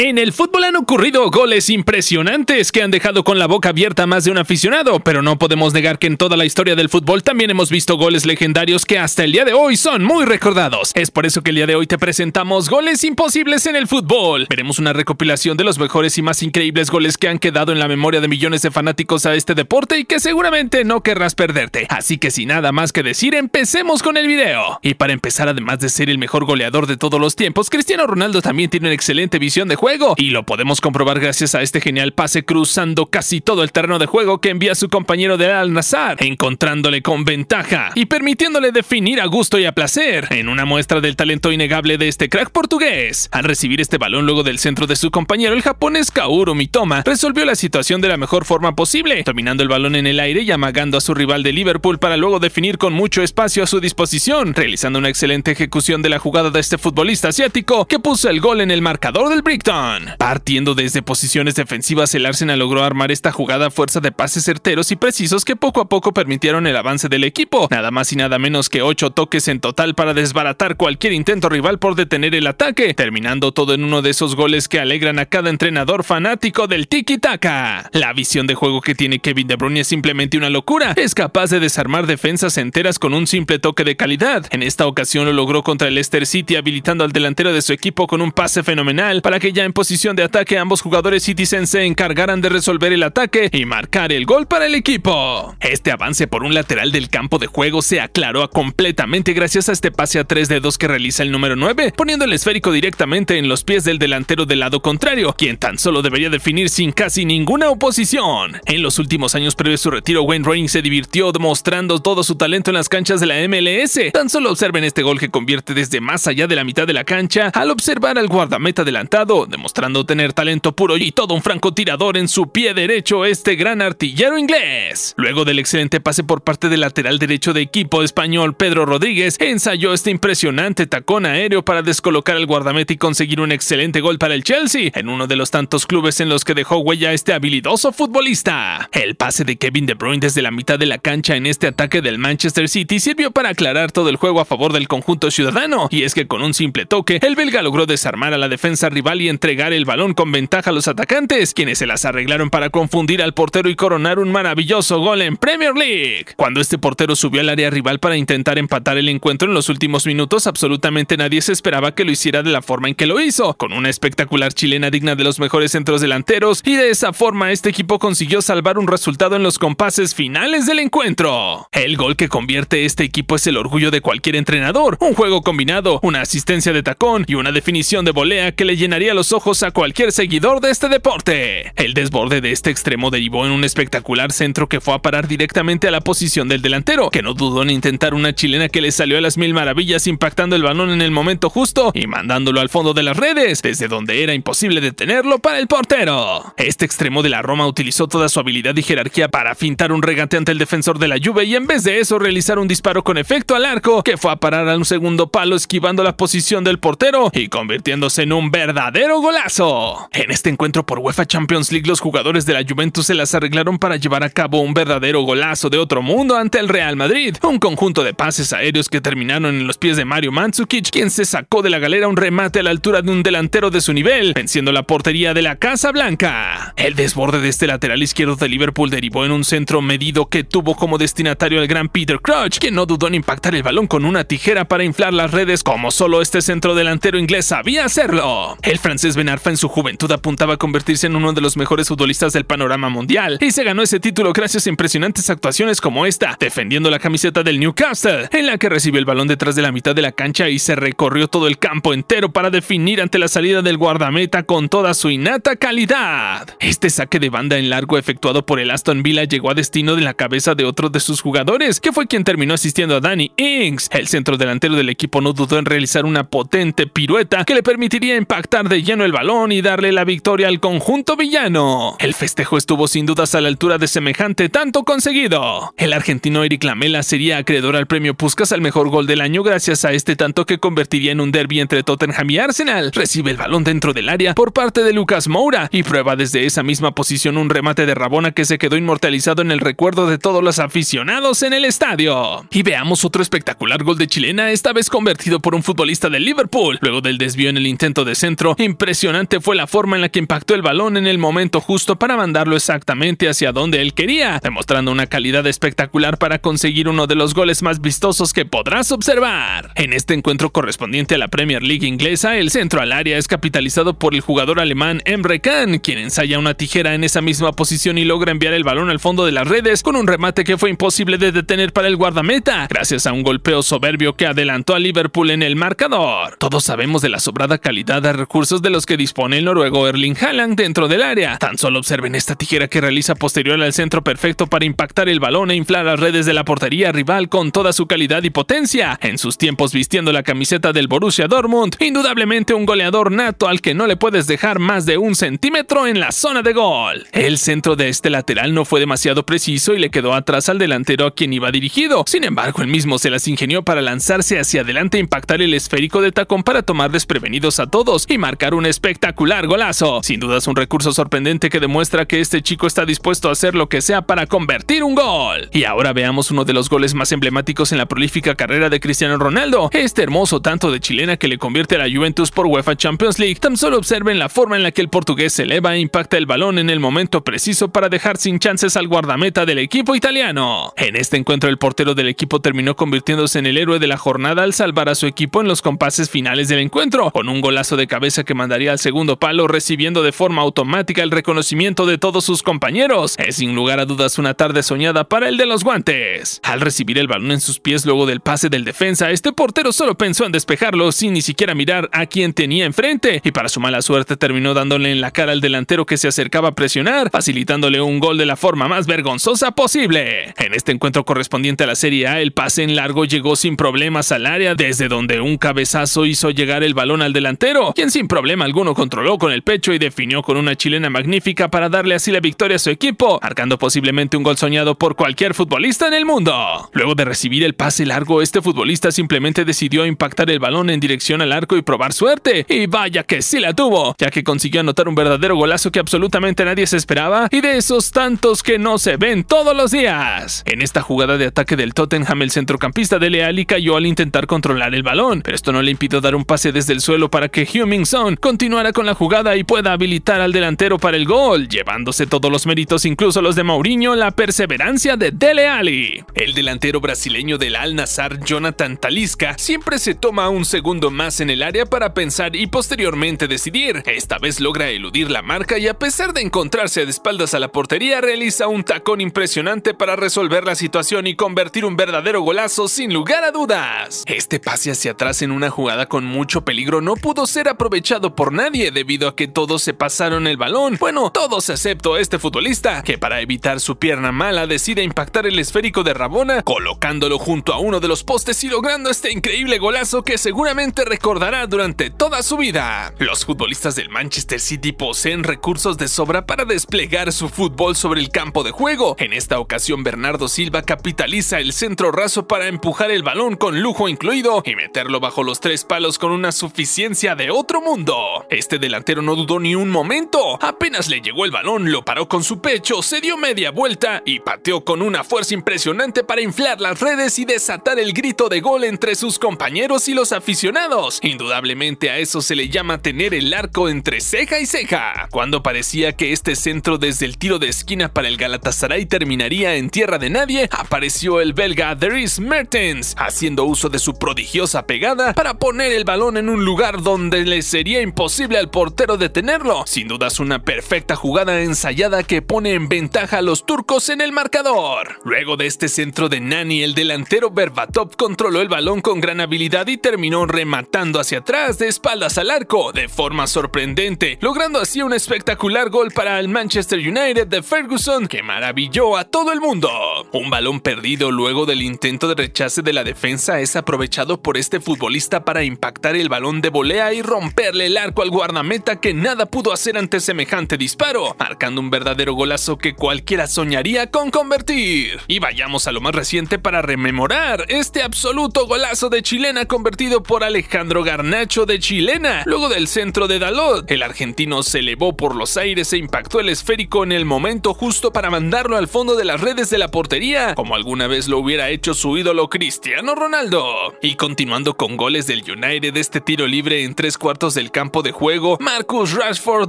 En el fútbol han ocurrido goles impresionantes que han dejado con la boca abierta más de un aficionado, pero no podemos negar que en toda la historia del fútbol también hemos visto goles legendarios que hasta el día de hoy son muy recordados. Es por eso que el día de hoy te presentamos goles imposibles en el fútbol. Veremos una recopilación de los mejores y más increíbles goles que han quedado en la memoria de millones de fanáticos a este deporte y que seguramente no querrás perderte. Así que sin nada más que decir, empecemos con el video. Y para empezar, además de ser el mejor goleador de todos los tiempos, Cristiano Ronaldo también tiene una excelente visión de juego y lo podemos comprobar gracias a este genial pase cruzando casi todo el terreno de juego que envía su compañero de Al-Nazar, encontrándole con ventaja y permitiéndole definir a gusto y a placer en una muestra del talento innegable de este crack portugués. Al recibir este balón luego del centro de su compañero, el japonés Kaoru Mitoma resolvió la situación de la mejor forma posible, dominando el balón en el aire y amagando a su rival de Liverpool para luego definir con mucho espacio a su disposición, realizando una excelente ejecución de la jugada de este futbolista asiático que puso el gol en el marcador del Brickton. Partiendo desde posiciones defensivas, el Arsenal logró armar esta jugada a fuerza de pases certeros y precisos que poco a poco permitieron el avance del equipo, nada más y nada menos que 8 toques en total para desbaratar cualquier intento rival por detener el ataque, terminando todo en uno de esos goles que alegran a cada entrenador fanático del tiki-taka. La visión de juego que tiene Kevin De Bruyne es simplemente una locura, es capaz de desarmar defensas enteras con un simple toque de calidad. En esta ocasión lo logró contra el Leicester City habilitando al delantero de su equipo con un pase fenomenal para que ya en posición de ataque, ambos jugadores Citizen se encargarán de resolver el ataque y marcar el gol para el equipo. Este avance por un lateral del campo de juego se aclaró completamente gracias a este pase a 3 de 2 que realiza el número 9, poniendo el esférico directamente en los pies del delantero del lado contrario, quien tan solo debería definir sin casi ninguna oposición. En los últimos años previo a su retiro, Wayne Rooney se divirtió demostrando todo su talento en las canchas de la MLS. Tan solo observen este gol que convierte desde más allá de la mitad de la cancha al observar al guardameta adelantado mostrando tener talento puro y todo un francotirador en su pie derecho este gran artillero inglés. Luego del excelente pase por parte del lateral derecho de equipo español Pedro Rodríguez, ensayó este impresionante tacón aéreo para descolocar al guardameta y conseguir un excelente gol para el Chelsea, en uno de los tantos clubes en los que dejó huella este habilidoso futbolista. El pase de Kevin De Bruyne desde la mitad de la cancha en este ataque del Manchester City sirvió para aclarar todo el juego a favor del conjunto ciudadano, y es que con un simple toque, el belga logró desarmar a la defensa rival y entre el balón con ventaja a los atacantes, quienes se las arreglaron para confundir al portero y coronar un maravilloso gol en Premier League. Cuando este portero subió al área rival para intentar empatar el encuentro en los últimos minutos, absolutamente nadie se esperaba que lo hiciera de la forma en que lo hizo, con una espectacular chilena digna de los mejores centros delanteros, y de esa forma este equipo consiguió salvar un resultado en los compases finales del encuentro. El gol que convierte este equipo es el orgullo de cualquier entrenador, un juego combinado, una asistencia de tacón y una definición de volea que le llenaría los ojos a cualquier seguidor de este deporte. El desborde de este extremo derivó en un espectacular centro que fue a parar directamente a la posición del delantero, que no dudó en intentar una chilena que le salió a las mil maravillas impactando el balón en el momento justo y mandándolo al fondo de las redes, desde donde era imposible detenerlo para el portero. Este extremo de la Roma utilizó toda su habilidad y jerarquía para fintar un regate ante el defensor de la lluvia y en vez de eso realizar un disparo con efecto al arco que fue a parar a un segundo palo esquivando la posición del portero y convirtiéndose en un verdadero golazo. En este encuentro por UEFA Champions League los jugadores de la Juventus se las arreglaron para llevar a cabo un verdadero golazo de otro mundo ante el Real Madrid, un conjunto de pases aéreos que terminaron en los pies de Mario Mandzukic, quien se sacó de la galera un remate a la altura de un delantero de su nivel, venciendo la portería de la Casa Blanca. El desborde de este lateral izquierdo de Liverpool derivó en un centro medido que tuvo como destinatario al gran Peter Crouch, quien no dudó en impactar el balón con una tijera para inflar las redes como solo este centro delantero inglés sabía hacerlo. El francés Benarfa en su juventud apuntaba a convertirse en uno de los mejores futbolistas del panorama mundial y se ganó ese título gracias a impresionantes actuaciones como esta, defendiendo la camiseta del Newcastle, en la que recibió el balón detrás de la mitad de la cancha y se recorrió todo el campo entero para definir ante la salida del guardameta con toda su innata calidad. Este saque de banda en largo efectuado por el Aston Villa llegó a destino de la cabeza de otro de sus jugadores, que fue quien terminó asistiendo a Danny Ings. El centrodelantero del equipo no dudó en realizar una potente pirueta que le permitiría impactar de lleno el balón y darle la victoria al conjunto villano. El festejo estuvo sin dudas a la altura de semejante tanto conseguido. El argentino Eric Lamela sería acreedor al premio Puskas al mejor gol del año gracias a este tanto que convertiría en un derby entre Tottenham y Arsenal. Recibe el balón dentro del área por parte de Lucas Moura y prueba desde esa misma posición un remate de Rabona que se quedó inmortalizado en el recuerdo de todos los aficionados en el estadio. Y veamos otro espectacular gol de chilena, esta vez convertido por un futbolista del Liverpool, luego del desvío en el intento de centro, Impresionante fue la forma en la que impactó el balón en el momento justo para mandarlo exactamente hacia donde él quería, demostrando una calidad espectacular para conseguir uno de los goles más vistosos que podrás observar. En este encuentro correspondiente a la Premier League inglesa, el centro al área es capitalizado por el jugador alemán Emre Can, quien ensaya una tijera en esa misma posición y logra enviar el balón al fondo de las redes con un remate que fue imposible de detener para el guardameta, gracias a un golpeo soberbio que adelantó a Liverpool en el marcador. Todos sabemos de la sobrada calidad de recursos de los que dispone el noruego Erling Haaland dentro del área. Tan solo observen esta tijera que realiza posterior al centro perfecto para impactar el balón e inflar las redes de la portería rival con toda su calidad y potencia. En sus tiempos vistiendo la camiseta del Borussia Dortmund, indudablemente un goleador nato al que no le puedes dejar más de un centímetro en la zona de gol. El centro de este lateral no fue demasiado preciso y le quedó atrás al delantero a quien iba dirigido. Sin embargo, él mismo se las ingenió para lanzarse hacia adelante e impactar el esférico de tacón para tomar desprevenidos a todos y marcar un espectacular golazo. Sin duda es un recurso sorprendente que demuestra que este chico está dispuesto a hacer lo que sea para convertir un gol. Y ahora veamos uno de los goles más emblemáticos en la prolífica carrera de Cristiano Ronaldo, este hermoso tanto de chilena que le convierte a la Juventus por UEFA Champions League. Tan solo observen la forma en la que el portugués se eleva e impacta el balón en el momento preciso para dejar sin chances al guardameta del equipo italiano. En este encuentro el portero del equipo terminó convirtiéndose en el héroe de la jornada al salvar a su equipo en los compases finales del encuentro, con un golazo de cabeza que manda al segundo palo recibiendo de forma automática el reconocimiento de todos sus compañeros. Es sin lugar a dudas una tarde soñada para el de los guantes. Al recibir el balón en sus pies luego del pase del defensa, este portero solo pensó en despejarlo sin ni siquiera mirar a quien tenía enfrente y para su mala suerte terminó dándole en la cara al delantero que se acercaba a presionar, facilitándole un gol de la forma más vergonzosa posible. En este encuentro correspondiente a la Serie A, el pase en largo llegó sin problemas al área desde donde un cabezazo hizo llegar el balón al delantero, quien sin problemas alguno controló con el pecho y definió con una chilena magnífica para darle así la victoria a su equipo, marcando posiblemente un gol soñado por cualquier futbolista en el mundo. Luego de recibir el pase largo, este futbolista simplemente decidió impactar el balón en dirección al arco y probar suerte, y vaya que sí la tuvo, ya que consiguió anotar un verdadero golazo que absolutamente nadie se esperaba y de esos tantos que no se ven todos los días. En esta jugada de ataque del Tottenham, el centrocampista de Leali cayó al intentar controlar el balón, pero esto no le impidió dar un pase desde el suelo para que Son continuará con la jugada y pueda habilitar al delantero para el gol, llevándose todos los méritos, incluso los de Mourinho, la perseverancia de Dele Alli. El delantero brasileño del Al Nazar, Jonathan Talisca, siempre se toma un segundo más en el área para pensar y posteriormente decidir. Esta vez logra eludir la marca y a pesar de encontrarse de espaldas a la portería, realiza un tacón impresionante para resolver la situación y convertir un verdadero golazo sin lugar a dudas. Este pase hacia atrás en una jugada con mucho peligro no pudo ser aprovechado por nadie debido a que todos se pasaron el balón. Bueno, todos excepto este futbolista, que para evitar su pierna mala decide impactar el esférico de Rabona, colocándolo junto a uno de los postes y logrando este increíble golazo que seguramente recordará durante toda su vida. Los futbolistas del Manchester City poseen recursos de sobra para desplegar su fútbol sobre el campo de juego. En esta ocasión Bernardo Silva capitaliza el centro raso para empujar el balón con lujo incluido y meterlo bajo los tres palos con una suficiencia de otro mundo. Este delantero no dudó ni un momento. Apenas le llegó el balón, lo paró con su pecho, se dio media vuelta y pateó con una fuerza impresionante para inflar las redes y desatar el grito de gol entre sus compañeros y los aficionados. Indudablemente a eso se le llama tener el arco entre ceja y ceja. Cuando parecía que este centro desde el tiro de esquina para el Galatasaray terminaría en tierra de nadie, apareció el belga Dries Mertens, haciendo uso de su prodigiosa pegada para poner el balón en un lugar donde le sería imposible posible al portero detenerlo. Sin duda es una perfecta jugada ensayada que pone en ventaja a los turcos en el marcador. Luego de este centro de Nani, el delantero Berbatov controló el balón con gran habilidad y terminó rematando hacia atrás de espaldas al arco de forma sorprendente, logrando así un espectacular gol para el Manchester United de Ferguson que maravilló a todo el mundo. Un balón perdido luego del intento de rechace de la defensa es aprovechado por este futbolista para impactar el balón de volea y romperle el al guardameta que nada pudo hacer ante semejante disparo, marcando un verdadero golazo que cualquiera soñaría con convertir. Y vayamos a lo más reciente para rememorar este absoluto golazo de chilena convertido por Alejandro Garnacho de chilena, luego del centro de Dalot. El argentino se elevó por los aires e impactó el esférico en el momento justo para mandarlo al fondo de las redes de la portería, como alguna vez lo hubiera hecho su ídolo Cristiano Ronaldo. Y continuando con goles del United, este tiro libre en tres cuartos del campo de juego, Marcus Rashford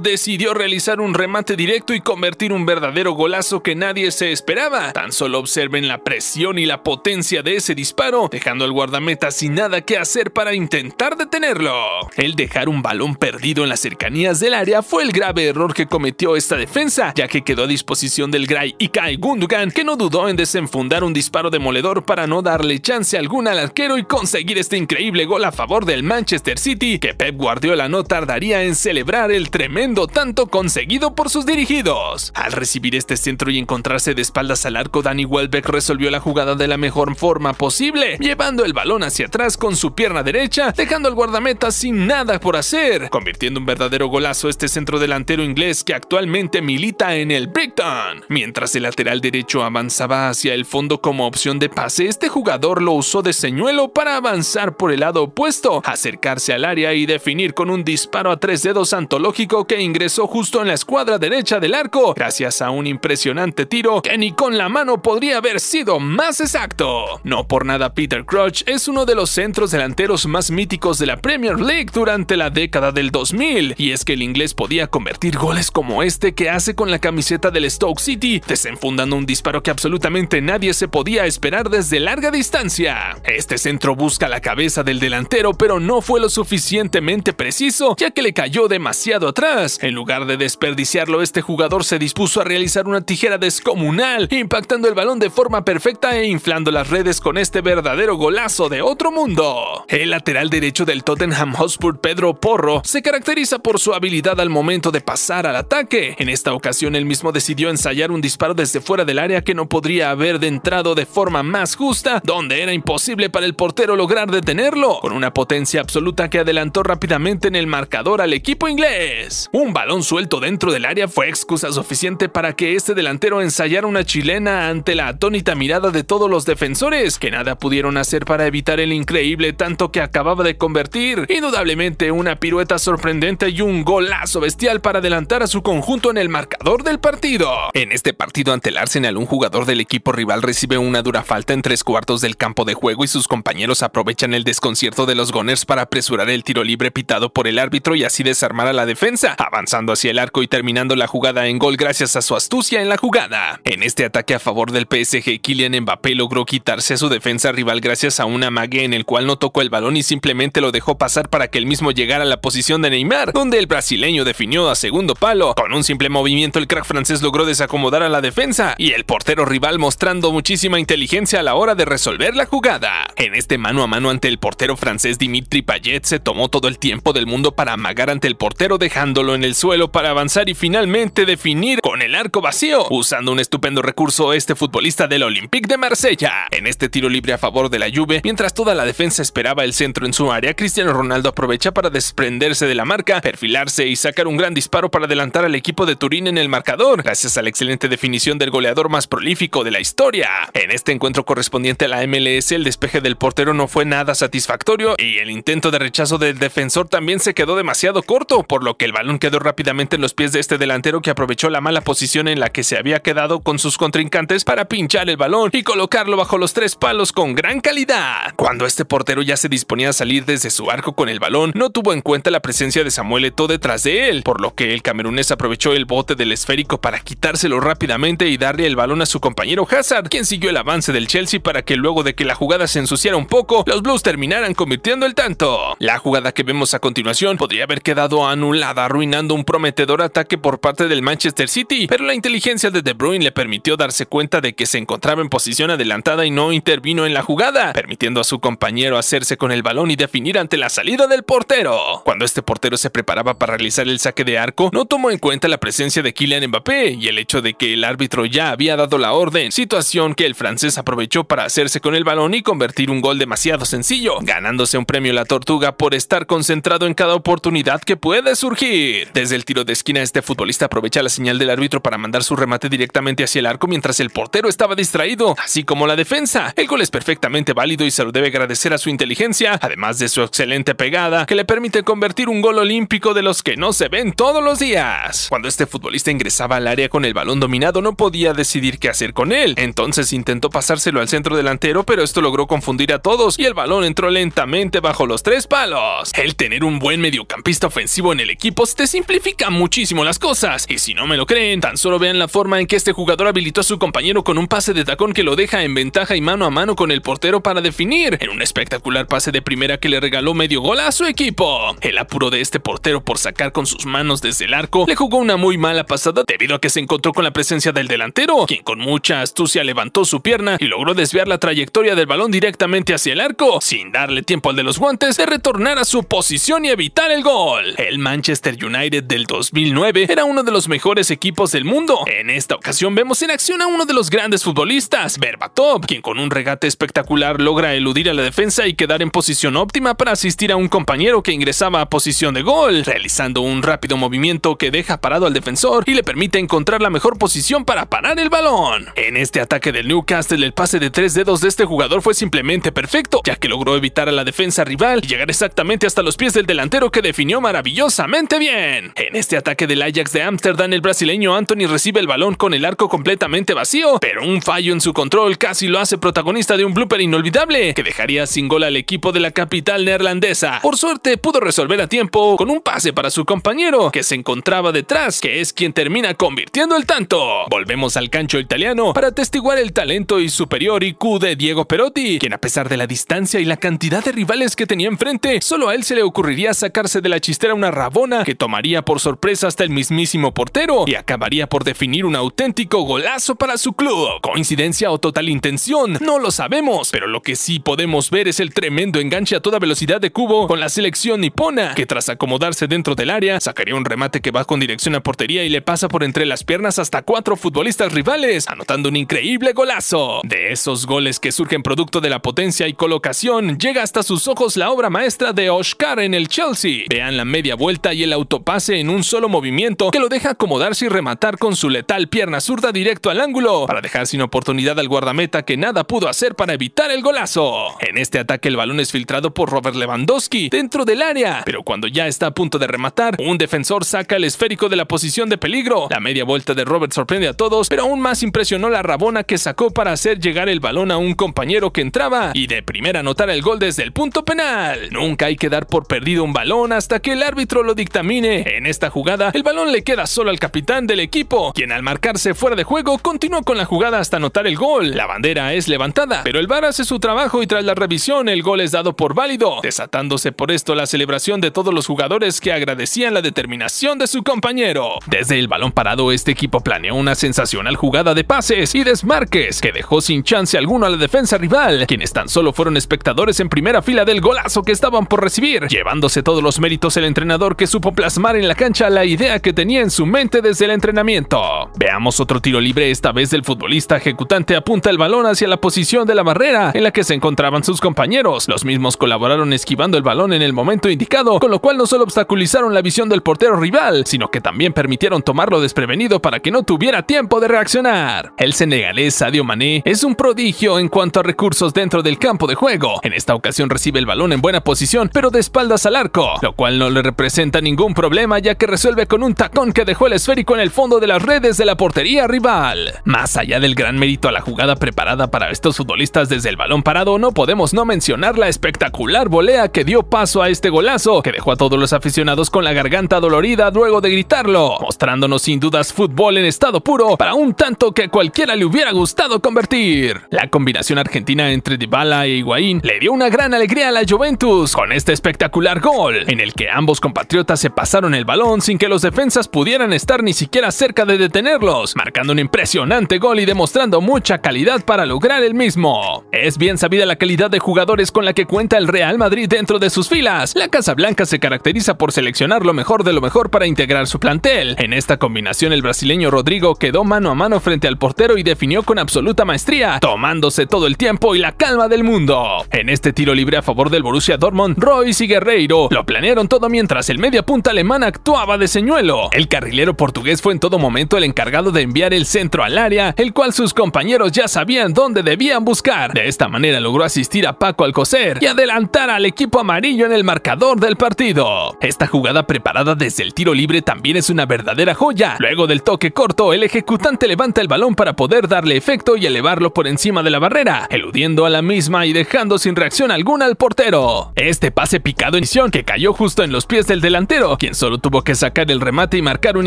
decidió realizar un remate directo y convertir un verdadero golazo que nadie se esperaba. Tan solo observen la presión y la potencia de ese disparo, dejando al guardameta sin nada que hacer para intentar detenerlo. El dejar un balón perdido en las cercanías del área fue el grave error que cometió esta defensa, ya que quedó a disposición del Gray y Kai Gundogan, que no dudó en desenfundar un disparo demoledor para no darle chance alguna al arquero y conseguir este increíble gol a favor del Manchester City, que Pep la nota tardaría en celebrar el tremendo tanto conseguido por sus dirigidos. Al recibir este centro y encontrarse de espaldas al arco, Danny Welbeck resolvió la jugada de la mejor forma posible, llevando el balón hacia atrás con su pierna derecha, dejando al guardameta sin nada por hacer, convirtiendo un verdadero golazo este centro delantero inglés que actualmente milita en el Brighton. Mientras el lateral derecho avanzaba hacia el fondo como opción de pase, este jugador lo usó de señuelo para avanzar por el lado opuesto, acercarse al área y definir con un disparo a tres dedos antológico que ingresó justo en la escuadra derecha del arco, gracias a un impresionante tiro que ni con la mano podría haber sido más exacto. No por nada Peter Crutch es uno de los centros delanteros más míticos de la Premier League durante la década del 2000, y es que el inglés podía convertir goles como este que hace con la camiseta del Stoke City, desenfundando un disparo que absolutamente nadie se podía esperar desde larga distancia. Este centro busca la cabeza del delantero, pero no fue lo suficientemente preciso ya que le cayó demasiado atrás. En lugar de desperdiciarlo, este jugador se dispuso a realizar una tijera descomunal, impactando el balón de forma perfecta e inflando las redes con este verdadero golazo de otro mundo. El lateral derecho del Tottenham Hotspur, Pedro Porro, se caracteriza por su habilidad al momento de pasar al ataque. En esta ocasión, él mismo decidió ensayar un disparo desde fuera del área que no podría haber de entrado de forma más justa, donde era imposible para el portero lograr detenerlo, con una potencia absoluta que adelantó rápidamente en el marcador al equipo inglés. Un balón suelto dentro del área fue excusa suficiente para que este delantero ensayara una chilena ante la atónita mirada de todos los defensores, que nada pudieron hacer para evitar el increíble tanto que acababa de convertir. Indudablemente una pirueta sorprendente y un golazo bestial para adelantar a su conjunto en el marcador del partido. En este partido ante el Arsenal, un jugador del equipo rival recibe una dura falta en tres cuartos del campo de juego y sus compañeros aprovechan el desconcierto de los Gunners para apresurar el tiro libre pitado por el árbitro árbitro y así desarmar a la defensa, avanzando hacia el arco y terminando la jugada en gol gracias a su astucia en la jugada. En este ataque a favor del PSG, Kylian Mbappé logró quitarse a su defensa rival gracias a una amague en el cual no tocó el balón y simplemente lo dejó pasar para que el mismo llegara a la posición de Neymar, donde el brasileño definió a segundo palo. Con un simple movimiento el crack francés logró desacomodar a la defensa y el portero rival mostrando muchísima inteligencia a la hora de resolver la jugada. En este mano a mano ante el portero francés Dimitri Payet se tomó todo el tiempo del mundo para amagar ante el portero dejándolo en el suelo para avanzar y finalmente definir con el arco vacío, usando un estupendo recurso este futbolista del Olympique de Marsella. En este tiro libre a favor de la Juve, mientras toda la defensa esperaba el centro en su área, Cristiano Ronaldo aprovecha para desprenderse de la marca, perfilarse y sacar un gran disparo para adelantar al equipo de Turín en el marcador, gracias a la excelente definición del goleador más prolífico de la historia. En este encuentro correspondiente a la MLS, el despeje del portero no fue nada satisfactorio y el intento de rechazo del defensor también se quedó demasiado corto, por lo que el balón quedó rápidamente en los pies de este delantero que aprovechó la mala posición en la que se había quedado con sus contrincantes para pinchar el balón y colocarlo bajo los tres palos con gran calidad. Cuando este portero ya se disponía a salir desde su arco con el balón, no tuvo en cuenta la presencia de Samuel Eto detrás de él, por lo que el camerunés aprovechó el bote del esférico para quitárselo rápidamente y darle el balón a su compañero Hazard, quien siguió el avance del Chelsea para que luego de que la jugada se ensuciara un poco, los Blues terminaran convirtiendo el tanto. La jugada que vemos a continuación podría haber quedado anulada, arruinando un prometedor ataque por parte del Manchester City, pero la inteligencia de De Bruyne le permitió darse cuenta de que se encontraba en posición adelantada y no intervino en la jugada, permitiendo a su compañero hacerse con el balón y definir ante la salida del portero. Cuando este portero se preparaba para realizar el saque de arco, no tomó en cuenta la presencia de Kylian Mbappé y el hecho de que el árbitro ya había dado la orden, situación que el francés aprovechó para hacerse con el balón y convertir un gol demasiado sencillo, ganándose un premio la Tortuga por estar concentrado en cada oportunidad oportunidad que puede surgir. Desde el tiro de esquina, este futbolista aprovecha la señal del árbitro para mandar su remate directamente hacia el arco mientras el portero estaba distraído, así como la defensa. El gol es perfectamente válido y se lo debe agradecer a su inteligencia, además de su excelente pegada, que le permite convertir un gol olímpico de los que no se ven todos los días. Cuando este futbolista ingresaba al área con el balón dominado, no podía decidir qué hacer con él. Entonces intentó pasárselo al centro delantero, pero esto logró confundir a todos y el balón entró lentamente bajo los tres palos. El tener un buen medio campista ofensivo en el equipo te simplifica muchísimo las cosas. Y si no me lo creen, tan solo vean la forma en que este jugador habilitó a su compañero con un pase de tacón que lo deja en ventaja y mano a mano con el portero para definir, en un espectacular pase de primera que le regaló medio gol a su equipo. El apuro de este portero por sacar con sus manos desde el arco le jugó una muy mala pasada debido a que se encontró con la presencia del delantero, quien con mucha astucia levantó su pierna y logró desviar la trayectoria del balón directamente hacia el arco, sin darle tiempo al de los guantes de retornar a su posición y evitar el gol. El Manchester United del 2009 era uno de los mejores equipos del mundo. En esta ocasión vemos en acción a uno de los grandes futbolistas, Berbatov, quien con un regate espectacular logra eludir a la defensa y quedar en posición óptima para asistir a un compañero que ingresaba a posición de gol, realizando un rápido movimiento que deja parado al defensor y le permite encontrar la mejor posición para parar el balón. En este ataque del Newcastle, el pase de tres dedos de este jugador fue simplemente perfecto, ya que logró evitar a la defensa rival y llegar exactamente hasta los pies del delantero que definió maravillosamente bien. En este ataque del Ajax de Ámsterdam, el brasileño Anthony recibe el balón con el arco completamente vacío, pero un fallo en su control casi lo hace protagonista de un blooper inolvidable que dejaría sin gol al equipo de la capital neerlandesa. Por suerte, pudo resolver a tiempo con un pase para su compañero que se encontraba detrás, que es quien termina convirtiendo el tanto. Volvemos al cancho italiano para atestiguar el talento y superior IQ de Diego Perotti, quien a pesar de la distancia y la cantidad de rivales que tenía enfrente, solo a él se le ocurriría sacar de la chistera una rabona que tomaría por sorpresa hasta el mismísimo portero y acabaría por definir un auténtico golazo para su club. Coincidencia o total intención, no lo sabemos, pero lo que sí podemos ver es el tremendo enganche a toda velocidad de Cubo con la selección nipona, que tras acomodarse dentro del área, sacaría un remate que va con dirección a portería y le pasa por entre las piernas hasta cuatro futbolistas rivales, anotando un increíble golazo. De esos goles que surgen producto de la potencia y colocación, llega hasta sus ojos la obra maestra de Oscar en el Chelsea, Vean la media vuelta y el autopase en un solo movimiento que lo deja acomodarse y rematar con su letal pierna zurda directo al ángulo para dejar sin oportunidad al guardameta que nada pudo hacer para evitar el golazo. En este ataque el balón es filtrado por Robert Lewandowski dentro del área, pero cuando ya está a punto de rematar, un defensor saca el esférico de la posición de peligro. La media vuelta de Robert sorprende a todos, pero aún más impresionó la rabona que sacó para hacer llegar el balón a un compañero que entraba y de primera anotar el gol desde el punto penal. Nunca hay que dar por perdido un balón hasta que el árbitro lo dictamine. En esta jugada, el balón le queda solo al capitán del equipo, quien al marcarse fuera de juego continuó con la jugada hasta anotar el gol. La bandera es levantada, pero el VAR hace su trabajo y tras la revisión el gol es dado por válido, desatándose por esto la celebración de todos los jugadores que agradecían la determinación de su compañero. Desde el balón parado, este equipo planeó una sensacional jugada de pases y desmarques que dejó sin chance alguno a la defensa rival, quienes tan solo fueron espectadores en primera fila del golazo que estaban por recibir, llevándose todos los los méritos el entrenador que supo plasmar en la cancha la idea que tenía en su mente desde el entrenamiento. Veamos otro tiro libre, esta vez el futbolista ejecutante apunta el balón hacia la posición de la barrera en la que se encontraban sus compañeros. Los mismos colaboraron esquivando el balón en el momento indicado, con lo cual no solo obstaculizaron la visión del portero rival, sino que también permitieron tomarlo desprevenido para que no tuviera tiempo de reaccionar. El senegalés Sadio Mané es un prodigio en cuanto a recursos dentro del campo de juego. En esta ocasión recibe el balón en buena posición, pero de espaldas al arco lo cual no le representa ningún problema ya que resuelve con un tacón que dejó el esférico en el fondo de las redes de la portería rival. Más allá del gran mérito a la jugada preparada para estos futbolistas desde el balón parado, no podemos no mencionar la espectacular volea que dio paso a este golazo, que dejó a todos los aficionados con la garganta dolorida luego de gritarlo, mostrándonos sin dudas fútbol en estado puro para un tanto que cualquiera le hubiera gustado convertir. La combinación argentina entre Dybala e Higuaín le dio una gran alegría a la Juventus con este espectacular gol, en el que ambos compatriotas se pasaron el balón sin que los defensas pudieran estar ni siquiera cerca de detenerlos, marcando un impresionante gol y demostrando mucha calidad para lograr el mismo. Es bien sabida la calidad de jugadores con la que cuenta el Real Madrid dentro de sus filas. La Casa Blanca se caracteriza por seleccionar lo mejor de lo mejor para integrar su plantel. En esta combinación el brasileño Rodrigo quedó mano a mano frente al portero y definió con absoluta maestría, tomándose todo el tiempo y la calma del mundo. En este tiro libre a favor del Borussia Dortmund, Royce y Guerreiro lo planearon todo mientras el mediapunta alemán actuaba de señuelo. El carrilero portugués fue en todo momento el encargado de enviar el centro al área, el cual sus compañeros ya sabían dónde debían buscar. De esta manera logró asistir a Paco coser y adelantar al equipo amarillo en el marcador del partido. Esta jugada preparada desde el tiro libre también es una verdadera joya. Luego del toque corto, el ejecutante levanta el balón para poder darle efecto y elevarlo por encima de la barrera, eludiendo a la misma y dejando sin reacción alguna al portero. Este pase picado en que cayó justo en los pies del delantero, quien solo tuvo que sacar el remate y marcar un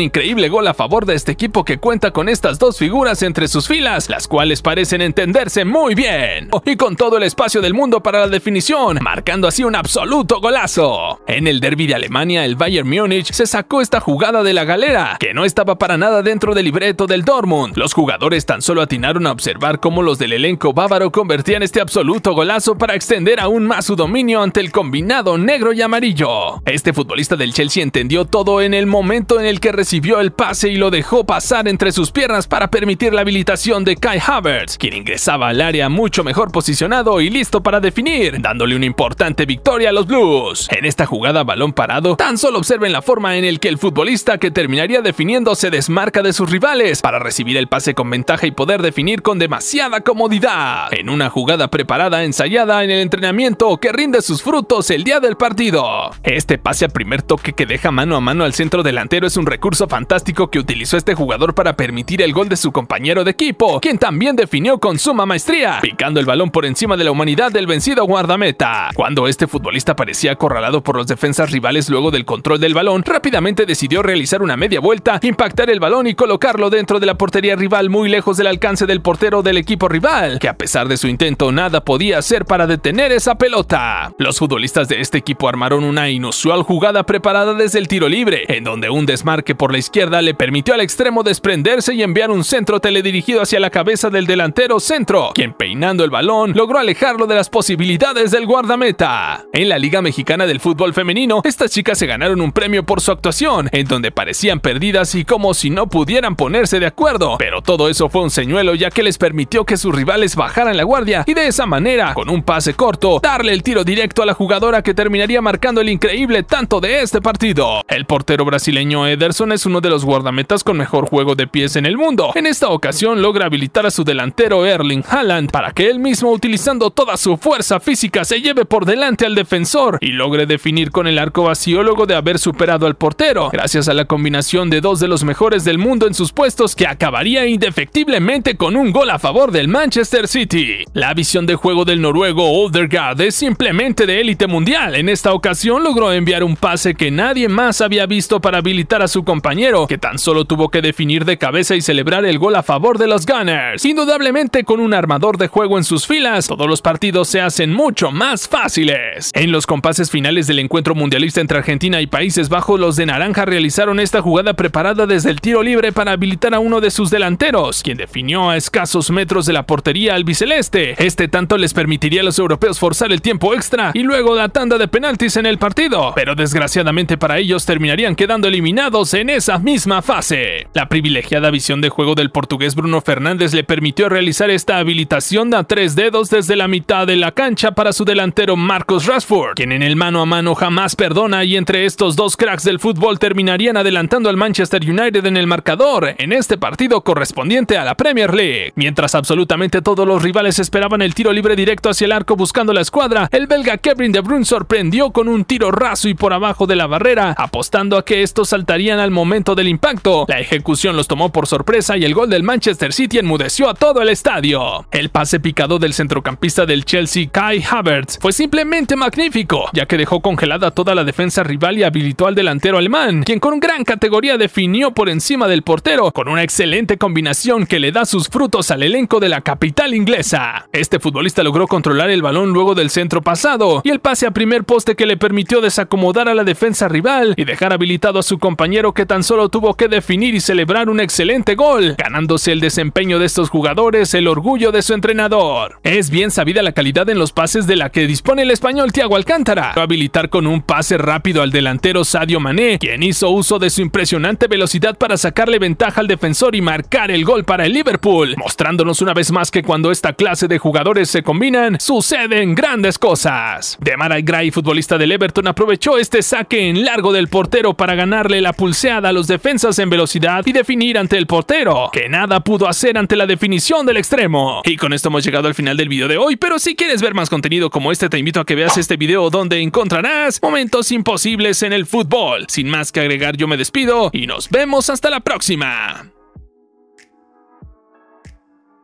increíble gol a favor de este equipo que cuenta con estas dos figuras entre sus filas, las cuales parecen entenderse muy bien. Y con todo el espacio del mundo para la definición, marcando así un absoluto golazo. En el derby de Alemania, el Bayern Múnich se sacó esta jugada de la galera, que no estaba para nada dentro del libreto del Dortmund. Los jugadores tan solo atinaron a observar cómo los del elenco bávaro convertían este absoluto golazo para extender aún más su dominio ante el combinado negro y amarillo. Este futbolista del Chelsea entendió todo en el momento en el que recibió el pase y lo dejó pasar entre sus piernas para permitir la habilitación de Kai Havertz, quien ingresaba al área mucho mejor posicionado y listo para definir, dándole una importante victoria a los Blues. En esta jugada balón parado, tan solo observen la forma en el que el futbolista que terminaría definiendo se desmarca de sus rivales para recibir el pase con ventaja y poder definir con demasiada comodidad. En una jugada preparada, ensayada en el entrenamiento que rinde sus frutos el día del partido. Este pase a primer toque que deja mano a mano al centro delantero es un recurso fantástico que utilizó este jugador para permitir el gol de su compañero de equipo, quien también definió con suma maestría, picando el balón por encima de la humanidad del vencido guardameta. Cuando este futbolista parecía acorralado por los defensas rivales luego del control del balón, rápidamente decidió realizar una media vuelta, impactar el balón y colocarlo dentro de la portería rival muy lejos del alcance del portero del equipo rival, que a pesar de su intento nada podía hacer para detener esa pelota. Los futbolistas de este equipo armaron una inusual jugada preparada desde el tiro libre, en donde un desmarque por la izquierda le permitió al extremo desprenderse y enviar un centro teledirigido hacia la cabeza del delantero centro, quien peinando el balón logró alejarlo de las posibilidades del guardameta. En la Liga Mexicana del Fútbol Femenino, estas chicas se ganaron un premio por su actuación, en donde parecían perdidas y como si no pudieran ponerse de acuerdo, pero todo eso fue un señuelo ya que les permitió que sus rivales bajaran la guardia y de esa manera, con un pase corto, darle el tiro directo a la jugadora que terminaría marcando el increíble tanto de este partido. El portero brasileño Ederson es uno de los guardametas con mejor juego de pies en el mundo. En esta ocasión logra habilitar a su delantero Erling Haaland para que él mismo utilizando toda su fuerza física se lleve por delante al defensor y logre definir con el arco vacío luego de haber superado al portero, gracias a la combinación de dos de los mejores del mundo en sus puestos que acabaría indefectiblemente con un gol a favor del Manchester City. La visión de juego del noruego Oldergaard es simplemente de élite mundial. En esta ocasión logró enviar un pase que nadie más había visto para habilitar a su compañero, que tan solo tuvo que definir de cabeza y celebrar el gol a favor de los Gunners. Indudablemente con un armador de juego en sus filas, todos los partidos se hacen mucho más fáciles. En los compases finales del encuentro mundialista entre Argentina y Países Bajos, los de Naranja realizaron esta jugada preparada desde el tiro libre para habilitar a uno de sus delanteros, quien definió a escasos metros de la portería albiceleste. Este tanto les permitiría a los europeos forzar el tiempo extra y luego la tanda de penaltis en el partido pero desgraciadamente para ellos terminarían quedando eliminados en esa misma fase. La privilegiada visión de juego del portugués Bruno Fernández le permitió realizar esta habilitación a tres dedos desde la mitad de la cancha para su delantero Marcos Rashford, quien en el mano a mano jamás perdona y entre estos dos cracks del fútbol terminarían adelantando al Manchester United en el marcador en este partido correspondiente a la Premier League. Mientras absolutamente todos los rivales esperaban el tiro libre directo hacia el arco buscando la escuadra, el belga Kevin De Bruyne sorprendió con un tiro tiro raso y por abajo de la barrera, apostando a que estos saltarían al momento del impacto. La ejecución los tomó por sorpresa y el gol del Manchester City enmudeció a todo el estadio. El pase picado del centrocampista del Chelsea, Kai Havertz, fue simplemente magnífico, ya que dejó congelada toda la defensa rival y habilitó al delantero alemán, quien con gran categoría definió por encima del portero con una excelente combinación que le da sus frutos al elenco de la capital inglesa. Este futbolista logró controlar el balón luego del centro pasado y el pase a primer poste que le permitió permitió desacomodar a la defensa rival y dejar habilitado a su compañero que tan solo tuvo que definir y celebrar un excelente gol, ganándose el desempeño de estos jugadores el orgullo de su entrenador. Es bien sabida la calidad en los pases de la que dispone el español Thiago Alcántara, habilitar con un pase rápido al delantero Sadio Mané, quien hizo uso de su impresionante velocidad para sacarle ventaja al defensor y marcar el gol para el Liverpool, mostrándonos una vez más que cuando esta clase de jugadores se combinan, suceden grandes cosas. De Gray, futbolista del aprovechó este saque en largo del portero para ganarle la pulseada a los defensas en velocidad y definir ante el portero, que nada pudo hacer ante la definición del extremo. Y con esto hemos llegado al final del video de hoy, pero si quieres ver más contenido como este te invito a que veas este video donde encontrarás momentos imposibles en el fútbol. Sin más que agregar yo me despido y nos vemos hasta la próxima.